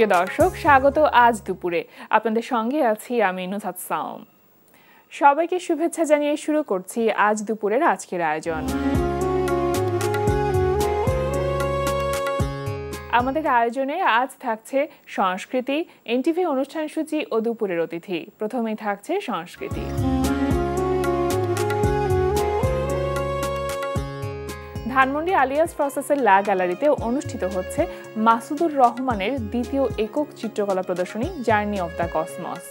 প্রিয় দর্শক স্বাগত আজ দুপুরে আপনাদের সঙ্গে আছি আমি নুসাদ সাওম সবাইকে শুভেচ্ছা জানিয়ে শুরু করছি আজ দুপুরের আজকের আয়োজন আমাদের আয়োজনে আজ থাকছে সংস্কৃতি এনটিভি অনুষ্ঠান সূচি ও দুপুরের অতিথি প্রথমেই থাকছে সংস্কৃতি ধানমন্ডি আলিয়াস প্রসেসের লা গ্যালারিতে অনুষ্ঠিত হচ্ছে মাসুদুর রহমানের দ্বিতীয় একক চিত্রকলা প্রদর্শনী জার্নি অব দ্য কসমস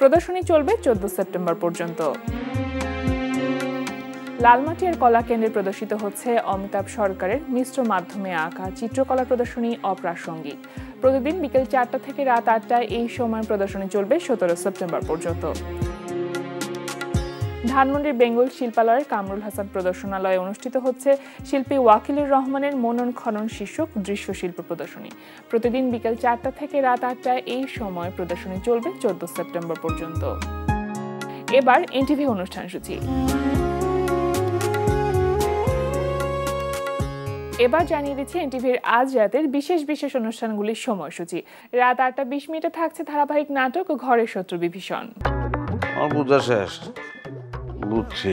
প্রদর্শনী চলবে চোদ্দ সেপ্টেম্বর পর্যন্ত লালমাটিয়ার কলা কেন্দ্রে প্রদর্শিত হচ্ছে অমিতাভ সরকারের মিশ্র মাধ্যমে আঁকা চিত্রকলা প্রদর্শনী অপ্রাসঙ্গিক প্রতিদিন বিকেল চারটা থেকে রাত আটটায় এই সময় প্রদর্শনী চলবে সতেরো সেপ্টেম্বর পর্যন্ত ধানমন্ডির বেঙ্গল শিল্পালয়ের কামরুল হাসান প্রদর্শনালয়ে অনুষ্ঠিত হচ্ছে শিল্পী ওয়াকিলুর রহমানের মনন খনন শীর্ষক দৃশ্য শিল্প প্রদর্শনী প্রতিদিন বিকেল চারটা থেকে রাত আটটায় এই সময় প্রদর্শনী চলবে চোদ্দ সেপ্টেম্বর পর্যন্ত এবার এনটিভি অনুষ্ঠান সূচি এবার জানিয়ে দিচ্ছি এনটিভির আজ রাতের বিশেষ বিশেষ অনুষ্ঠানগুলির সময়সূচি রাত আটটা বিশ মিনিটে থাকছে ধারাবাহিক নাটক ঘরের শত্রু বিভীষণ বুঝছি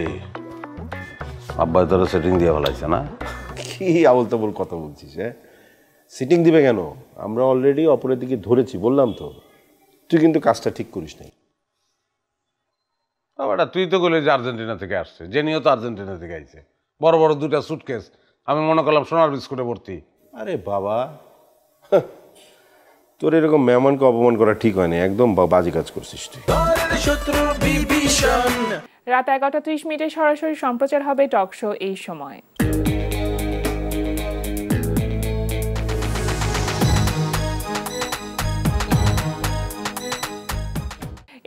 আব্বাই তোরা সেটিং দিয়ে ফেলাইছে না কি আবল তাবল কথা বলছিস হ্যাঁ সিটিং দিবে কেন আমরা অলরেডি অপরের দিকে ধরেছি বললাম তো তুই কিন্তু কাজটা ঠিক করিস নাই বাবাটা তুই তো বলে যে আর্জেন্টিনা থেকে আসছে জেনিও তো আর্জেন্টিনা থেকে আইছে বড় বড় দুটা সুটকেস আমি মনে করলাম সোনার বিস্কুটে ভর্তি আরে বাবা তোর এরকম মেহমানকে অপমান করা ঠিক হয়নি একদম বাজে কাজ করছিস তুই শত্রু বিভীষণ রাত এগারোটা ত্রিশ মিনিটে সরাসরি সম্প্রচার হবে টক শো এই সময়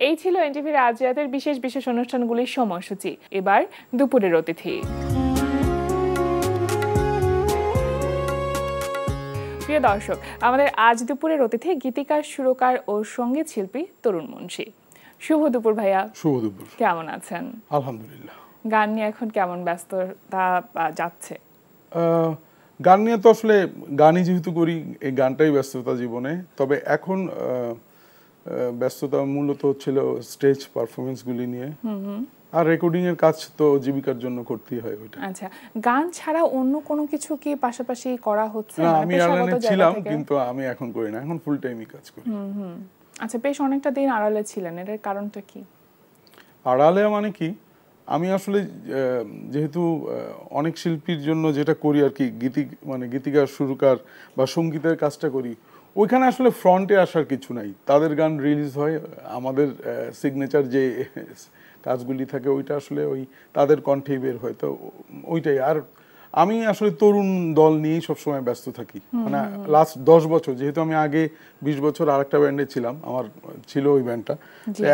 এই ছিল এনটিভির আজ রাতের বিশেষ বিশেষ অনুষ্ঠানগুলির সময়সূচি এবার দুপুরের অতিথি প্রিয় দর্শক আমাদের আজ দুপুরের অতিথি গীতিকার সুরকার ও সঙ্গীত শিল্পী তরুণ মুন্সী শুভ দুপুর ভাইয়া শুভ দুপুর কেমন আছেন আলহামদুলিল্লাহ গান নিয়ে এখন কেমন ব্যস্ততা যাচ্ছে গান নিয়ে তো আসলে গানই যেহেতু করি এই গানটাই ব্যস্ততা জীবনে তবে এখন ব্যস্ততা মূলত ছিল স্টেজ পারফরমেন্সগুলি নিয়ে আর রেকর্ডিং এর কাজ তো জীবিকার জন্য করতেই হয় ওইটা আচ্ছা গান ছাড়া অন্য কোনো কিছু কি পাশাপাশি করা হচ্ছে না মানে আমি আলাদা ছিলাম কিন্তু আমি এখন করি না এখন ফুল টাইমই কাজ করি হুম আচ্ছা বেশ অনেকটা দিন আড়ালে ছিলেন এটার কারণটা কি আড়ালে মানে কি আমি আসলে যেহেতু অনেক শিল্পীর জন্য যেটা করি আর কি গীতি মানে গীতিকার সুরকার বা সঙ্গীতের কাজটা করি ওইখানে আসলে ফ্রন্টে আসার কিছু নাই তাদের গান রিলিজ হয় আমাদের সিগনেচার যে কাজগুলি থাকে ওইটা আসলে ওই তাদের কণ্ঠেই বের হয় তো ওইটাই আর আমি আসলে তরুণ দল নিয়েই সবসময় ব্যস্ত থাকি মানে লাস্ট দশ বছর যেহেতু আমি আগে বিশ বছর আর একটা ব্যান্ডে ছিলাম আমার ছিল ওই ব্যান্ডটা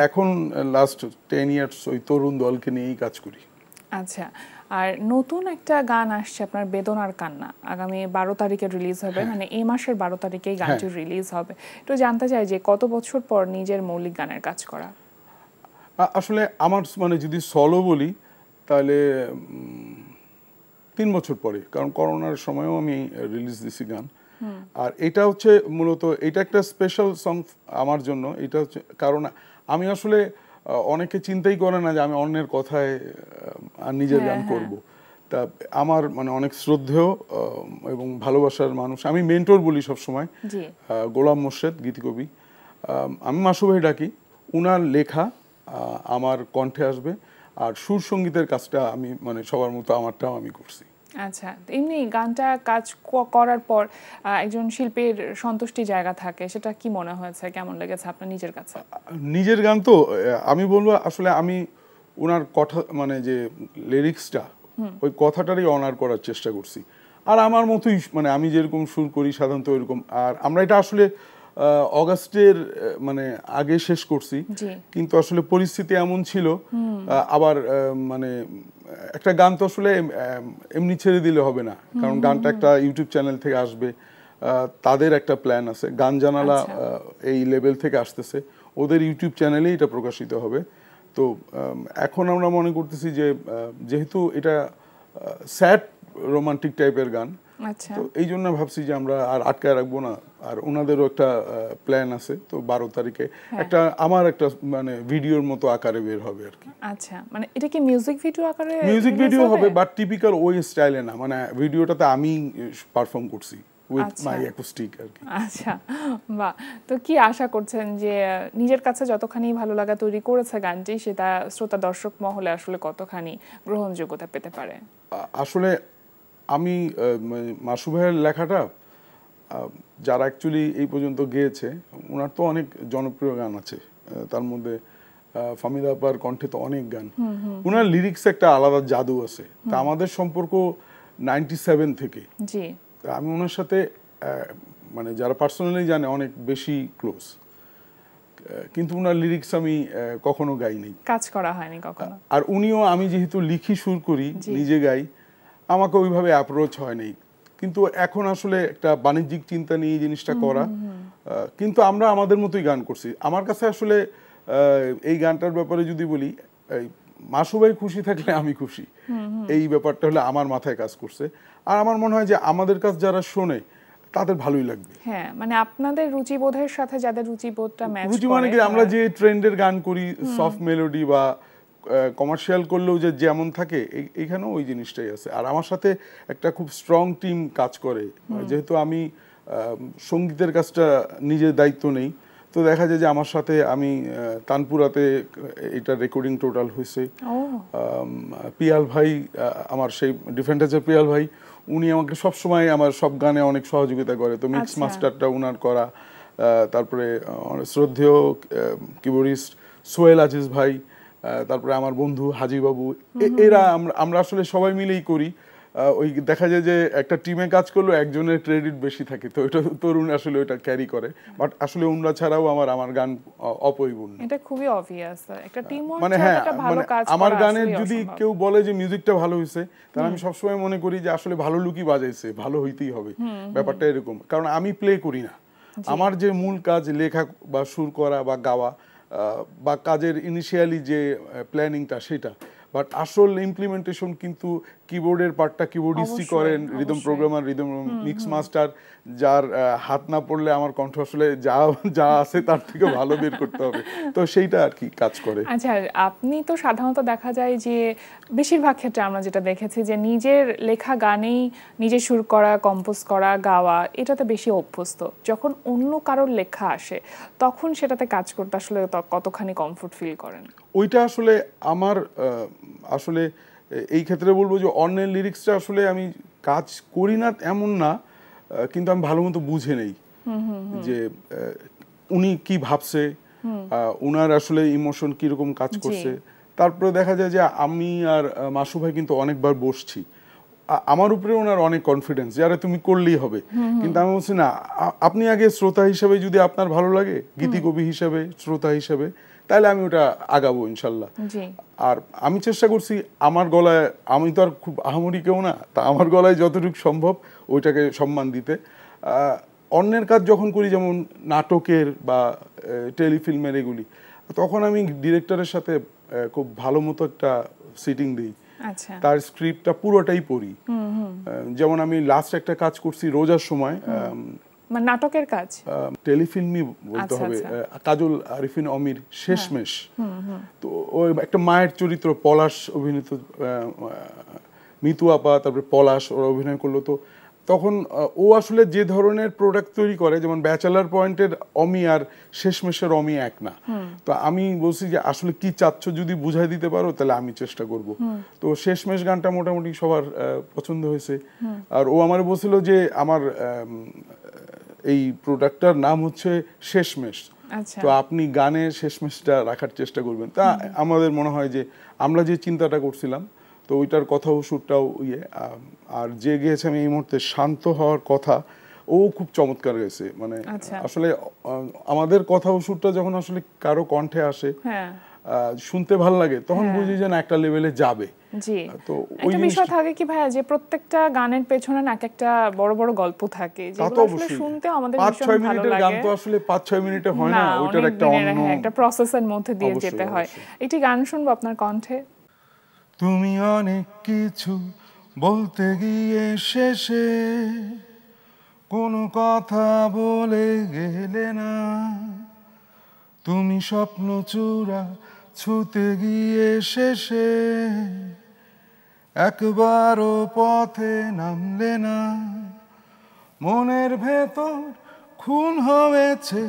এখন লাস্ট টেন ইয়ার্স ওই তরুণ দলকে নিয়েই কাজ করি আচ্ছা আর নতুন একটা গান আসছে আপনার বেদনার কান্না আগামী বারো তারিখে রিলিজ হবে হ্যাঁ। মানে এই মাসের বারো তারিখেই হ্যাঁ। গানটি রিলিজ হবে তো জানতে চাই যে কত বছর পর নিজের মৌলিক গানের কাজ করা আসলে আমার মানে যদি সলো বলি তাহলে তিন বছর পরে কারণ করোনার সময়ও আমি রিলিজ দিছি গান আর এটা হচ্ছে মূলত এটা একটা স্পেশাল সং আমার জন্য এটা হচ্ছে কারণ আমি আসলে অনেকে চিন্তাই করে না যে আমি অন্যের কথায় নিজের হ্যাঁ, গান হ্যাঁ। করব তা আমার মানে অনেক শ্রদ্ধেয় এবং ভালোবাসার মানুষ আমি মেন্টর বলি সবসময় গোলাম মোর্শেদ গীতিকবি আমি মাসু ভাই ডাকি উনার লেখা আমার কণ্ঠে আসবে আর সুর সঙ্গীতের কাজটা আমি মানে সবার মতো আমারটাও আমি করছি আচ্ছা এমনি গানটা কাজ করার পর একজন শিল্পীর সন্তুষ্টি জায়গা থাকে সেটা কি মনে হয়েছে কেমন লেগেছে আপনার নিজের কাছে নিজের গান তো আমি বলবো আসলে আমি ওনার কথা মানে যে লিরিক্সটা ওই কথাটারই অনার করার চেষ্টা করছি আর আমার মতোই মানে আমি যেরকম সুর করি সাধারণত ওইরকম আর আমরা এটা আসলে অগাস্টের মানে আগে শেষ করছি কিন্তু আসলে পরিস্থিতি এমন ছিল আবার মানে একটা গান তো আসলে এমনি ছেড়ে দিলে হবে না কারণ গানটা একটা ইউটিউব চ্যানেল থেকে আসবে তাদের একটা প্ল্যান আছে গান জানালা আচ্ছা। এই লেভেল থেকে আসতেছে ওদের ইউটিউব চ্যানেলে এটা প্রকাশিত হবে তো এখন আমরা মনে করতেছি যে যেহেতু এটা স্যাড রোমান্টিক টাইপের গান আচ্ছা। তো এই জন্য ভাবছি যে আমরা আর আটকায় রাখবো না আর ওনাদেরও একটা প্ল্যান আছে তো বারো তারিখে হ্যাঁ। একটা আমার একটা মানে ভিডিওর মতো আকারে বের হবে আর কি আচ্ছা মানে এটা কি মিউজিক ভিডিও আকারে মিউজিক ভিডিও হবে বাট টিপিক্যাল ওই স্টাইলে না মানে ভিডিওটাতে আমি পারফর্ম করছি উইথ মাই অ্যাকুস্টিক আর কি আচ্ছা বাহ তো কি আশা করছেন যে নিজের কাছে যতখানি ভালো লাগা তৈরি করেছে গানটি সেটা শ্রোতা দর্শক মহলে আসলে কতখানি গ্রহণযোগ্যতা পেতে পারে আসলে আমি মানে মাসু ভাইয়ের লেখাটা যারা অ্যাকচুয়ালি এই পর্যন্ত গেয়েছে ওনার তো অনেক জনপ্রিয় গান আছে তার মধ্যে ফামিদা আপার কণ্ঠে তো অনেক গান ওনার লিরিক্স একটা আলাদা জাদু আছে তা আমাদের সম্পর্ক নাইনটি সেভেন থেকে আমি ওনার সাথে মানে যারা পার্সোনালি জানে অনেক বেশি ক্লোজ কিন্তু ওনার লিরিক্স আমি কখনো গাইনি কাজ করা হয়নি কখনো আর উনিও আমি যেহেতু লিখি সুর করি নিজে গাই আমাকে ওইভাবে অ্যাপ্রোচ হয়নি কিন্তু এখন আসলে একটা বাণিজ্যিক চিন্তা নিয়ে এই জিনিসটা করা কিন্তু আমরা আমাদের মতোই গান করছি আমার কাছে আসলে এই গানটার ব্যাপারে যদি বলি মাসুবাই খুশি থাকলে আমি খুশি এই ব্যাপারটা হলে আমার মাথায় কাজ করছে আর আমার মনে হয় যে আমাদের কাজ যারা শোনে তাদের ভালোই লাগবে হ্যাঁ মানে আপনাদের রুচিবোধের সাথে যাদের রুচিবোধটা ম্যাচ রুচি মানে কি আমরা হ্যাঁ। যে ট্রেন্ডের গান করি সফট মেলোডি বা কমার্শিয়াল করলেও যে যেমন থাকে এইখানেও ওই জিনিসটাই আছে আর আমার সাথে একটা খুব স্ট্রং টিম কাজ করে যেহেতু আমি সঙ্গীতের কাজটা নিজের দায়িত্ব নেই তো দেখা যায় যে আমার সাথে আমি তানপুরাতে এটা রেকর্ডিং টোটাল হয়েছে পিয়াল ভাই আমার সেই ডিফেন্ডার্সের পিয়াল ভাই উনি আমাকে সবসময় আমার সব গানে অনেক সহযোগিতা করে তো মিক্স আচ্ছা। মাস্টারটা উনার করা তারপরে শ্রদ্ধেয় কিবোরিস্ট সোহেল আজিজ ভাই তারপরে আমার বন্ধু হাজিবাবু এরা আমরা আসলে সবাই মিলেই করি ওই দেখা যায় যে একটা টিমে কাজ করলো একজনের ক্রেডিট বেশি থাকে তো এটা তরুণ আসলে ওটা ক্যারি করে বাট আসলে উনরা ছাড়াও আমার আমার গান অপরিপূর্ণ এটা খুবই অবভিয়াস একটা টিম ওয়ার্ক মানে হ্যাঁ মানে আমার গানের যদি কেউ বলে যে মিউজিকটা ভালো হইছে তাহলে আমি সবসময় মনে করি যে আসলে ভালো লুকি বাজাইছে ভালো হইতেই হবে ব্যাপারটা এরকম কারণ আমি প্লে করি না আমার যে মূল কাজ লেখা বা সুর করা বা গাওয়া বা কাজের ইনিশিয়ালি যে প্ল্যানিংটা সেটা বাট আসল ইমপ্লিমেন্টেশন কিন্তু কিবোর্ডের পার্টটা কিবোর্ড e কিবোর্ডিস্টই করেন rhythm programmer rhythm mix master যার হাত না পড়লে আমার কণ্ঠ আসলে যা যা আছে তার থেকে ভালো বের করতে হবে তো সেইটা আর কি কাজ করে আচ্ছা আপনি তো সাধারণত দেখা যায় যে বেশিরভাগ ক্ষেত্রে আমরা যেটা দেখেছি যে নিজের লেখা গানেই নিজে সুর করা কম্পোজ করা গাওয়া এটাতে বেশি অভ্যস্ত যখন অন্য কারোর লেখা আসে তখন সেটাতে কাজ করতে আসলে কতখানি কমফোর্ট ফিল করেন ওইটা আসলে আমার আসলে এই ক্ষেত্রে বলবো যে অন্যের লিরিক্সটা আসলে আমি কাজ করি না এমন না কিন্তু আমি ভালো মতো বুঝে নেই যে উনি কি ভাবছে উনার আসলে ইমোশন কিরকম কাজ করছে তারপরে দেখা যায় যে আমি আর মাসু ভাই কিন্তু অনেকবার বসছি আমার উপরে ওনার অনেক কনফিডেন্স যারা তুমি করলেই হবে কিন্তু আমি বলছি না আপনি আগে শ্রোতা হিসাবে যদি আপনার ভালো লাগে গীতিকবি হিসাবে শ্রোতা হিসাবে তাহলে আমি ওটা আগাবো ইনশাল্লাহ আর আমি চেষ্টা করছি আমার গলায় আমি তো আর খুব আহামরি কেউ না তা আমার গলায় যতটুকু সম্ভব ওইটাকে সম্মান দিতে অন্যের কাজ যখন করি যেমন নাটকের বা টেলিফিল্মের এগুলি তখন আমি ডিরেক্টরের সাথে খুব ভালো মতো একটা সিটিং দিই আচ্ছা। তার স্ক্রিপ্টটা পুরোটাই পড়ি যেমন আমি লাস্ট একটা কাজ করছি রোজার সময় মানে নাটকের কাজ টেলিফিল্মই বলতে আচ্ছা, হবে আচ্ছা। কাজল আরিফিন অমির শেষমেশ তো ওই একটা মায়ের চরিত্র পলাশ অভিনীত মিতু আপা তারপরে পলাশ ওরা অভিনয় করলো তো তখন ও আসলে যে ধরনের প্রোডাক্ট তৈরি করে যেমন ব্যাচেলার পয়েন্টের অমি আর শেষমেশের অমি এক না তো আমি বলছি যে আসলে কি চাচ্ছ যদি বুঝাই দিতে পারো তাহলে আমি চেষ্টা করব তো শেষমেশ গানটা মোটামুটি সবার পছন্দ হয়েছে আর ও আমার বলছিল যে আমার এই প্রোডাক্টটার নাম হচ্ছে শেষমেশ আচ্ছা। তো আপনি গানে শেষমেশটা রাখার চেষ্টা করবেন তা আমাদের মনে হয় যে আমরা যে চিন্তাটা করছিলাম তো ওইটার কথাও সুরটাও ইয়ে আর যে গিয়েছে আমি এই মুহূর্তে শান্ত হওয়ার কথা ও খুব চমৎকার গেছে মানে আচ্ছা। আসলে আমাদের কথা ও সুরটা যখন আসলে কারো কণ্ঠে আসে হ্যাঁ। শুনতে ভাল লাগে তখন হ্যাঁ। বুঝি যেন একটা লেভেলে যাবে তো ওই ভাইয়া যে প্রত্যেকটা গানের পেছনে না একটা বড় বড় গল্প থাকে শুনতে আমাদের গান আসলে মিনিটে হয় না ওটার একটা হ্যাঁ, মধ্যে দিয়ে যেতে হয় গান শুনবো আপনার কণ্ঠে তুমি অনেক কিছু বলতে গিয়ে শেষে কোনো কথা বলে গেলে না তুমি স্বপ্ন চূড়া ছুতে গিয়ে শেষে একবারও পথে নামলে না মনের ভেতর খুন হয়েছে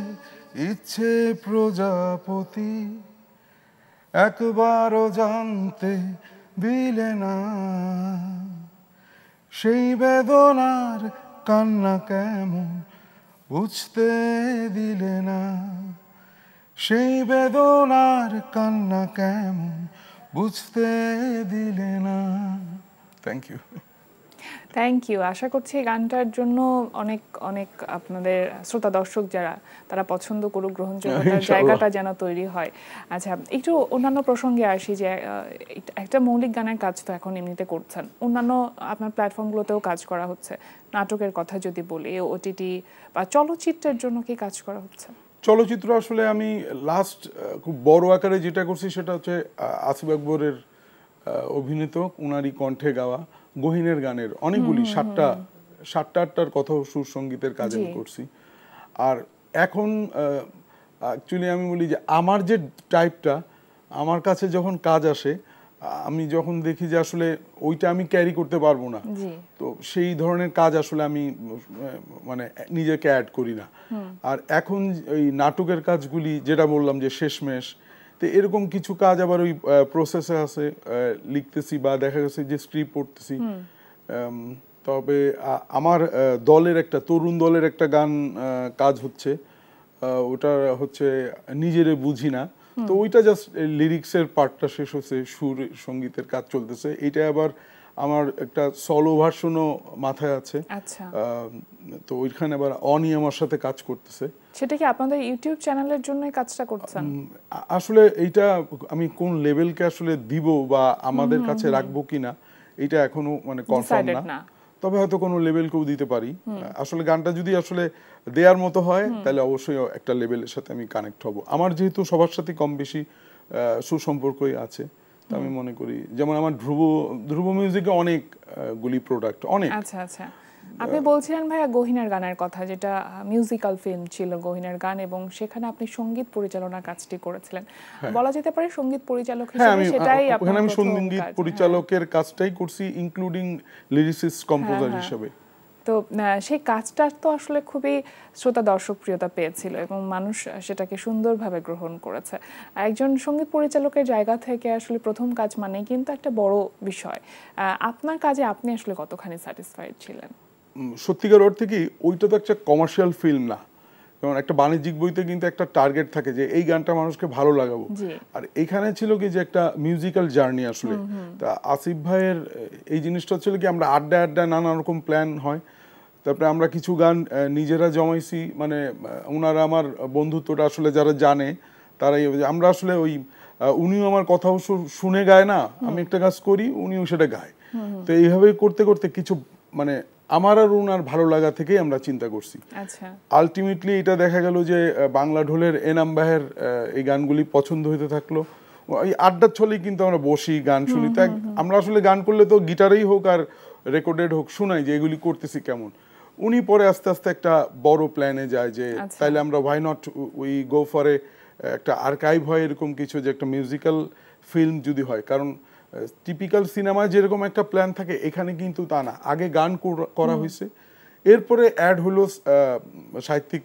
ইচ্ছে প্রজাপতি একবারও জানতে দিলে না সেই বেদনার কান্না কেমন বুঝতে দিলে না সেই বেদনার কান্না কেমন বুঝতে দিলে না থ্যাংক ইউ থ্যাংক ইউ আশা করছি গানটার জন্য অনেক অনেক আপনাদের শ্রোতা দর্শক যারা তারা পছন্দ করুক গ্রহণযোগ্যতার জায়গাটা যেন তৈরি হয় আচ্ছা একটু অন্যান্য প্রসঙ্গে আসি যে একটা মৌলিক গানের কাজ তো এখন এমনিতে করছেন অন্যান্য আপনার প্ল্যাটফর্মগুলোতেও কাজ করা হচ্ছে নাটকের কথা যদি বলি ওটিটি বা চলচ্চিত্রের জন্য কি কাজ করা হচ্ছে চলচ্চিত্র আসলে আমি লাস্ট খুব বড় আকারে যেটা করছি সেটা হচ্ছে আসিফ আকবরের অভিনীত উনারই কণ্ঠে গাওয়া গহিনের গানের অনেকগুলি সাতটা সাতটা আটটার কথাও সুর সঙ্গীতের কাজ আমি করছি আর এখন অ্যাকচুয়ালি আমি বলি যে আমার যে টাইপটা আমার কাছে যখন কাজ আসে আমি যখন দেখি যে আসলে ওইটা আমি ক্যারি করতে পারবো না তো সেই ধরনের কাজ আসলে আমি মানে নিজেকে অ্যাড করি না আর এখন ওই নাটকের কাজগুলি যেটা বললাম যে শেষমেশ তো এরকম কিছু কাজ আবার ওই প্রসেসে আছে লিখতেছি বা দেখা গেছে যে স্ক্রিপ্ট পড়তেছি তবে আমার দলের একটা তরুণ দলের একটা গান কাজ হচ্ছে ওটা হচ্ছে নিজেরে বুঝি না তো ওইটা জাস্ট লিরিক্সের পার্টটা শেষ হচ্ছে সুর সঙ্গীতের কাজ চলতেছে এটা আবার আমার একটা সলো ভার্সনও মাথায় আছে আচ্ছা। তো ওইখানে আবার অনি আমার সাথে কাজ করতেছে সেটা কি আপনাদের ইউটিউব চ্যানেলের জন্য কাজটা করছেন আসলে এইটা আমি কোন লেভেলকে আসলে দিব বা আমাদের কাছে রাখবো কিনা এটা এখনো মানে কনফার্ম না তবে হয়তো কোনো লেভেলকেও দিতে পারি আসলে গানটা যদি আসলে দেওয়ার মতো হয় তাহলে অবশ্যই একটা লেভেলের সাথে আমি কানেক্ট হব আমার যেহেতু সবার সাথে কম বেশি সুসম্পর্কই আছে আমি মনে করি যেমন আমার ধ্রুব ধ্রুব মিউজিকে গুলি প্রোডাক্ট অনেক আচ্ছা আচ্ছা আপনি বলছিলেন ভাইয়া গহিনার গানের কথা যেটা মিউজিক্যাল ফিল্ম ছিল গহিনার গান এবং সেখানে আপনি সঙ্গীত পরিচালনা কাজটি করেছিলেন হ্যাঁ। বলা যেতে পারে সঙ্গীত পরিচালক হ্যাঁ, হিসেবে সেটাই ওখানে আমি সঙ্গীত হ্যাঁ। পরিচালকের কাজটাই করছি ইনক্লুডিং লিরিসিস কম্পোজার হিসেবে তো সেই কাজটা তো আসলে খুবই শ্রোতা দর্শক প্রিয়তা পেয়েছিল এবং মানুষ সেটাকে সুন্দরভাবে গ্রহণ করেছে একজন সঙ্গীত পরিচালকের জায়গা থেকে আসলে প্রথম কাজ মানে কিন্তু একটা বড় বিষয় আপনার কাজে আপনি আসলে কতখানি স্যাটিসফাইড ছিলেন সত্যিকার অর্থে কি ওইটা তো একটা কমার্শিয়াল ফিল্ম না যেমন একটা বাণিজ্যিক বইতে কিন্তু একটা টার্গেট থাকে যে এই গানটা মানুষকে ভালো লাগাবো আর এখানে ছিল কি যে একটা মিউজিক্যাল জার্নি আসলে তা আসিফ ভাইয়ের এই জিনিসটা ছিল কি আমরা আড্ডা আড্ডা নানা রকম প্ল্যান হয় তারপরে আমরা কিছু গান নিজেরা জমাইছি মানে ওনারা আমার বন্ধুত্বটা আসলে যারা জানে তারাই আমরা আসলে ওই উনিও আমার কথাও শুনে গায় না আমি একটা কাজ করি উনিও সেটা গায় তো এইভাবে করতে করতে কিছু মানে আমার আর উনার ভালো লাগা থেকেই আমরা চিন্তা করছি আচ্ছা। আলটিমেটলি এটা দেখা গেল যে বাংলা ঢোলের এনাম বাহের এই গানগুলি পছন্দ হইতে থাকলো ওই আড্ডার ছলেই কিন্তু আমরা বসি গান শুনি তাই আমরা আসলে গান করলে তো গিটারেই হোক আর রেকর্ডেড হোক শোনাই যে এগুলি করতেছি কেমন উনি পরে আস্তে আস্তে একটা বড় প্ল্যানে যায় যে আচ্ছা। তাইলে আমরা why not we go for a একটা আর্কাইভ হয় এরকম কিছু যে একটা মিউজিক্যাল ফিল্ম যদি হয় কারণ টিপিক্যাল সিনেমায় যেরকম একটা প্ল্যান থাকে এখানে কিন্তু তা না আগে গান করা হয়েছে এরপরে অ্যাড হলো সাহিত্যিক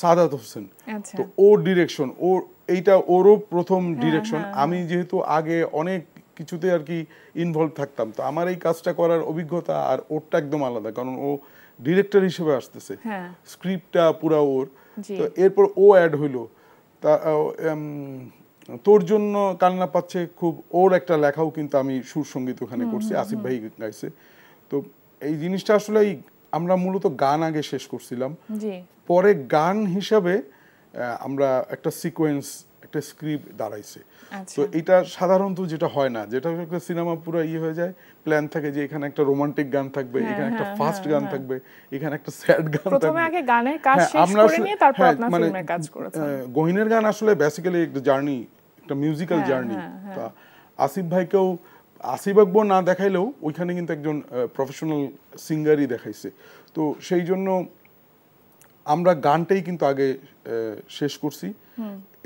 সাদাত হোসেন আচ্ছা। তো ও ডিরেকশন ও এইটা ওরও প্রথম ডিরেকশন হ্যাঁ, হ্যাঁ। আমি যেহেতু আগে অনেক কিছুতে আর কি ইনভলভ থাকতাম তো আমার এই কাজটা করার অভিজ্ঞতা আর ওরটা একদম আলাদা কারণ ও ডিরেক্টর হিসেবে আসতেছে হ্যাঁ। স্ক্রিপ্টটা পুরা ওর তো এরপর ও অ্যাড হইল তা তোর জন্য কান্না পাচ্ছে খুব ওর একটা লেখাও কিন্তু আমি সুর সঙ্গীত ওখানে করছি আসিফ ভাই গাইছে তো এই জিনিসটা আসলে আমরা মূলত গান আগে শেষ করছিলাম পরে গান হিসাবে আমরা একটা সিকোয়েন্স একটা স্ক্রিপ্ট দাঁড়াইছে আচ্ছা। তো এটা সাধারণত যেটা হয় না যেটা একটা সিনেমা পুরো ইয়ে হয়ে যায় প্ল্যান থাকে যে এখানে একটা রোমান্টিক গান হ্যাঁ, হ্যাঁ, হ্যাঁ, থাকবে এখানে একটা ফাস্ট গান থাকবে এখানে একটা স্যাড গান থাকবে প্রথমে আগে গানের কাজ শেষ করে নিয়ে তারপর আপনার ফিল্মের মানে, কাজ করেছেন গহিনের গান আসলে বেসিক্যালি একটা জার্নি একটা মিউজিক্যাল জার্নি তা আসিফ ভাইকেও আসিফ আকবর না দেখাইলেও ওইখানে কিন্তু একজন প্রফেশনাল সিঙ্গারই দেখাইছে তো সেই জন্য আমরা গানটাই কিন্তু আগে শেষ করছি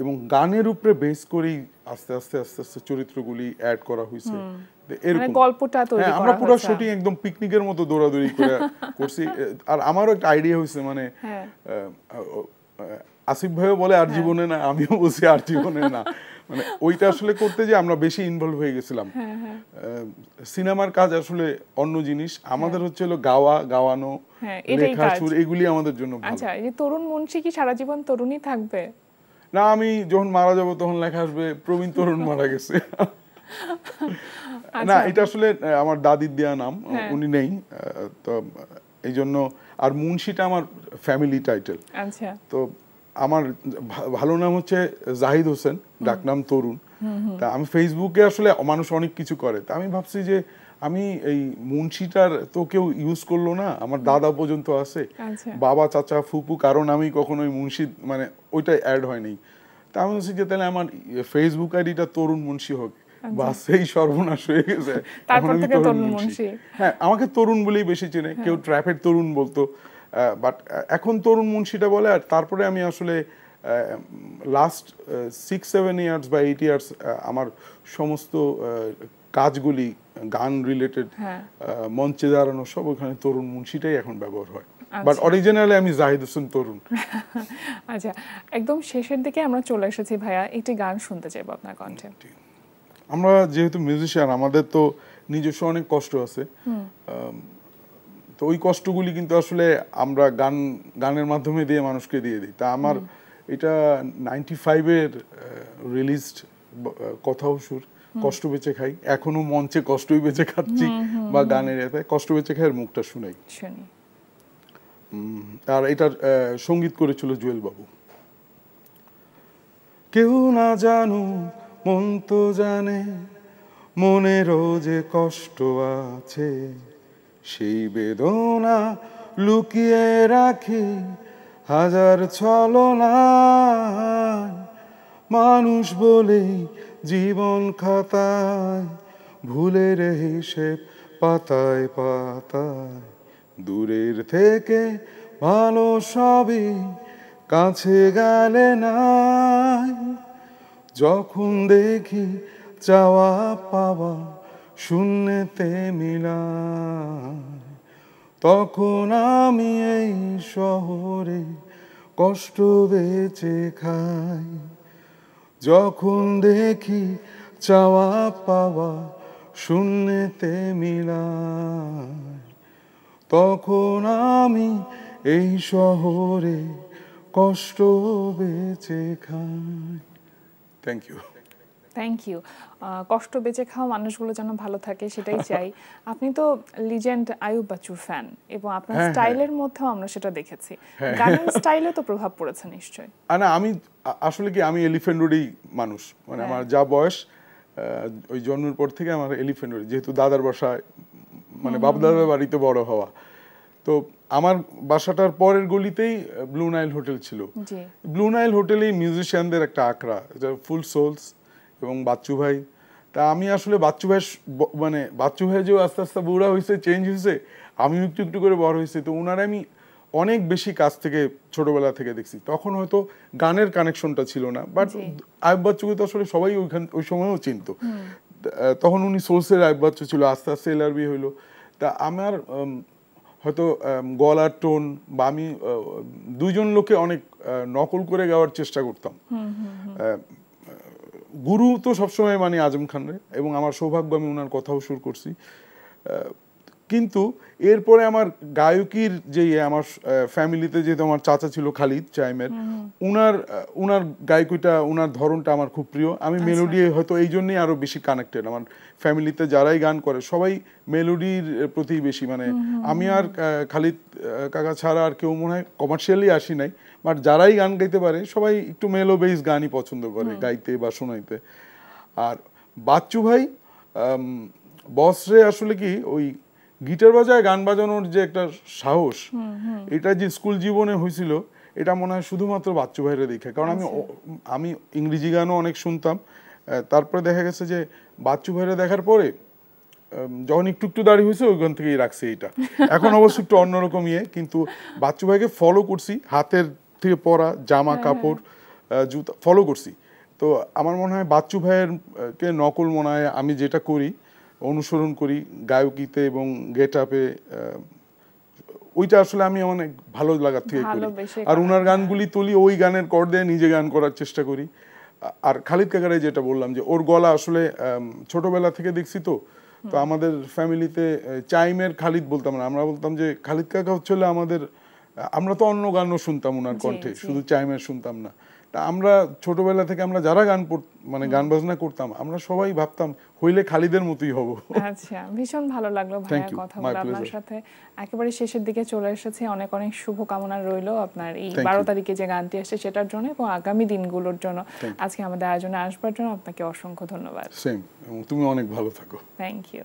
এবং গানের উপরে বেস করেই আস্তে আস্তে আস্তে আস্তে চরিত্রগুলি অ্যাড করা হয়েছে মানে হ্যাঁ, আমরা পুরো শুটিং একদম পিকনিকের মতো দৌড়াদৌড়ি করে করছি আর আমারও একটা আইডিয়া হয়েছে মানে হ্যাঁ। আসিফ ভাইও বলে আর হ্যাঁ। জীবনে না আমিও বলছি আর জীবনে না মানে ওইটা আসলে করতে যে আমরা বেশি ইনভলভ হয়ে গেছিলাম সিনেমার কাজ আসলে অন্য জিনিস আমাদের হচ্ছে হলো গাওয়া গাওয়ানো লেখা সুর এগুলি আমাদের জন্য আচ্ছা এই তরুণ মুন্সি কি সারা জীবন তরুণই থাকবে না আমি যখন মারা যাব তখন লেখা আসবে প্রবীণ তরুণ মারা গেছে আচ্ছা। না এটা আসলে আমার দাদির দেয়া নাম হ্যাঁ। উনি নেই তো এই জন্য আর মুন্সিটা আমার ফ্যামিলি আচ্ছা। টাইটেল তো আমার ভালো নাম হচ্ছে জাহিদ হোসেন ডাকনাম তরুণ তা আমি ফেসবুকে আসলে মানুষ অনেক কিছু করে তা আমি ভাবছি যে আমি এই মুন্সিটার তো কেউ ইউজ করলো না আমার দাদা পর্যন্ত আছে আচ্ছা। বাবা চাচা ফুপু কারণ আমি কখনো ওই মুন্সি মানে ওইটা অ্যাড হয়নি তা আমি বলছি যে তাহলে আমার ফেসবুক আইডিটা তরুণ মুন্সি হোক আচ্ছা। বা সেই সর্বনাশ হয়ে গেছে হ্যাঁ আমাকে তরুণ বলেই বেশি চেনে হ্যাঁ। কেউ ট্র্যাফের তরুণ বলতো বাট এখন তরুণ মুন্সিটা বলে আর তারপরে আমি আসলে লাস্ট সিক্স সেভেন ইয়ার্স বা এইট ইয়ার্স আমার সমস্ত কাজগুলি গান রিলেটেড হ্যাঁ। মঞ্চে দাঁড়ানো সব ওখানে তরুণ মুন্সিটাই এখন ব্যবহার হয় বাট আচ্ছা। অরিজিনালি আমি জাহিদ হোসেন তরুণ আচ্ছা একদম শেষের দিকে আমরা চলে এসেছি ভাইয়া একটি গান শুনতে আপনার কণ্ঠে আমরা যেহেতু মিউজিশিয়ান আমাদের তো নিজস্ব অনেক কষ্ট আছে তো ওই কষ্টগুলি কিন্তু আসলে আমরা গান গানের মাধ্যমে দিয়ে মানুষকে দিয়ে দিই তা আমার এটা নাইনটি ফাইভের রিলিজড কথাও সুর কষ্ট বেঁচে খাই এখনো মঞ্চে কষ্টই বেঁচে খাচ্ছি বা গানের এতে কষ্ট বেঁচে খাই মুখটা শুনাই আর এটার সঙ্গীত করেছিল জুয়েল বাবু কেউ না জানো মন তো জানে মনেরও যে কষ্ট আছে সেই বেদনা লুকিয়ে রাখি হাজার ছলনা মানুষ বলে জীবন খাতায় ভুলের হিসেব পাতায় পাতায় দূরের থেকে ভালো সবই কাছে গেলে নাই যখন দেখি চাওয়া পাওয়া শূন্যতে মিলায় তখন আমি এই শহরে কষ্ট বেঁচে খাই যখন দেখি চাওয়া পাওয়া শূন্যতে মিলায় তখন আমি এই শহরে কষ্ট বেঁচে খাই থ্যাংক ইউ থ্যাংক ইউ কষ্ট বেঁচে খাওয়া মানুষগুলো যেন ভালো থাকে সেটাই চাই আপনি তো লিজেন্ড আয়ুব বাচুর ফ্যান এবং আপনার হ্যাঁ, হ্যাঁ। স্টাইলের মধ্যেও আমরা সেটা দেখেছি হ্যাঁ। গানের স্টাইলে তো প্রভাব পড়েছে নিশ্চয় মানে আমি আসলে কি আমি এলিফ্যান্ট রোডেই মানুষ মানে আমার যা বয়স ওই জন্মের পর থেকে আমার এলিফ্যান্ট রোড যেহেতু দাদার বাসায় মানে দাদার বাড়িতে বড় হওয়া তো আমার বাসাটার পরের গলিতেই ব্লু নাইল হোটেল ছিল ব্লু নাইল হোটেলেই মিউজিশিয়ানদের একটা আঁকড়া ফুল সোলস এবং বাচ্চু ভাই তা আমি আসলে বাচ্চু ভাই মানে বাচ্চু ভাই যে আস্তে আস্তে বুড়া হয়েছে চেঞ্জ হয়েছে আমিও একটু একটু করে বড় হয়েছি তো ওনারা আমি অনেক বেশি কাছ থেকে ছোটবেলা থেকে দেখছি তখন হয়তো গানের কানেকশনটা ছিল না বাট আয়ব বাচ্চুকে তো আসলে সবাই ওইখান ওই সময়ও চিনত তখন উনি সোর্সের আয়ব বাচ্চু ছিল আস্তে আস্তে এল আরবি হইলো তা আমার হয়তো গলার টোন বা আমি দুজন লোকে অনেক নকল করে গাওয়ার চেষ্টা করতাম গুরু তো সবসময় মানে আজম খানরে এবং আমার সৌভাগ্য আমি ওনার কথাও শুরু করছি কিন্তু এরপরে আমার গায়কির যে ইয়ে, আমার ফ্যামিলিতে যেহেতু আমার চাচা ছিল খালিদ চাইমের উনার উনার গায়কিটা উনার ধরনটা আমার খুব প্রিয় আমি মেলোডি আচ্ছা। হয়তো এই জন্যই আরও বেশি কানেক্টেড আমার ফ্যামিলিতে যারাই গান করে সবাই মেলোডির প্রতি বেশি মানে আমি আর খালিদ কাকা ছাড়া আর কেউ মনে হয় কমার্শিয়ালি আসি নাই বাট যারাই গান গাইতে পারে সবাই একটু মেলো বেস গানই পছন্দ করে গাইতে বা শোনাইতে আর বাচ্চু ভাই বসরে আসলে কি ওই গিটার বাজায় গান বাজানোর যে একটা সাহস এটা যে স্কুল জীবনে হয়েছিল এটা মনে হয় শুধুমাত্র বাচ্চু ভাইরে দেখে কারণ আমি আচ্ছা। আমি ইংরেজি গানও অনেক শুনতাম তারপরে দেখা গেছে যে বাচ্চু ভাইরে দেখার পরে যখন একটু একটু দাঁড়িয়ে হয়েছে ওইখান থেকেই রাখছে এটা এখন অবশ্য একটু অন্যরকম ইয়ে কিন্তু বাচ্চু ভাইকে ফলো করছি হাতের থেকে পরা জামা হ্যাঁ, কাপড় হ্যাঁ। জুতা ফলো করছি তো আমার মনে হয় বাচ্চু ভাইয়ের কে নকল মনে হয় আমি যেটা করি অনুসরণ করি গায়কিতে এবং গেট আপে ওইটা আসলে আমি অনেক ভালো লাগার থেকে করি আর ওনার গানগুলি তুলি ওই গানের কর দিয়ে নিজে গান করার চেষ্টা করি আর খালিদ কাকারে যেটা বললাম যে ওর গলা আসলে ছোটবেলা থেকে দেখছি তো তো আমাদের ফ্যামিলিতে চাইমের খালিদ বলতাম না আমরা বলতাম যে খালিদ কাকা হচ্ছিল আমাদের আমরা তো অন্য গানও শুনতাম ওনার কণ্ঠে শুধু চাইমের শুনতাম না তা আমরা ছোটবেলা থেকে আমরা যারা গান মানে গান বাজনা করতাম আমরা সবাই ভাবতাম হইলে খালিদের মতোই হব আচ্ছা ভীষণ ভালো লাগলো ভাইয়ার কথা বলে আপনার সাথে একেবারে শেষের দিকে চলে এসেছে অনেক অনেক শুভ কামনা রইল আপনার এই বারো তারিখে যে গানটি আসছে সেটার জন্য এবং আগামী দিনগুলোর জন্য আজকে আমাদের আয়োজনে আসবার জন্য আপনাকে অসংখ্য ধন্যবাদ সেম তুমি অনেক ভালো থাকো থ্যাংক ইউ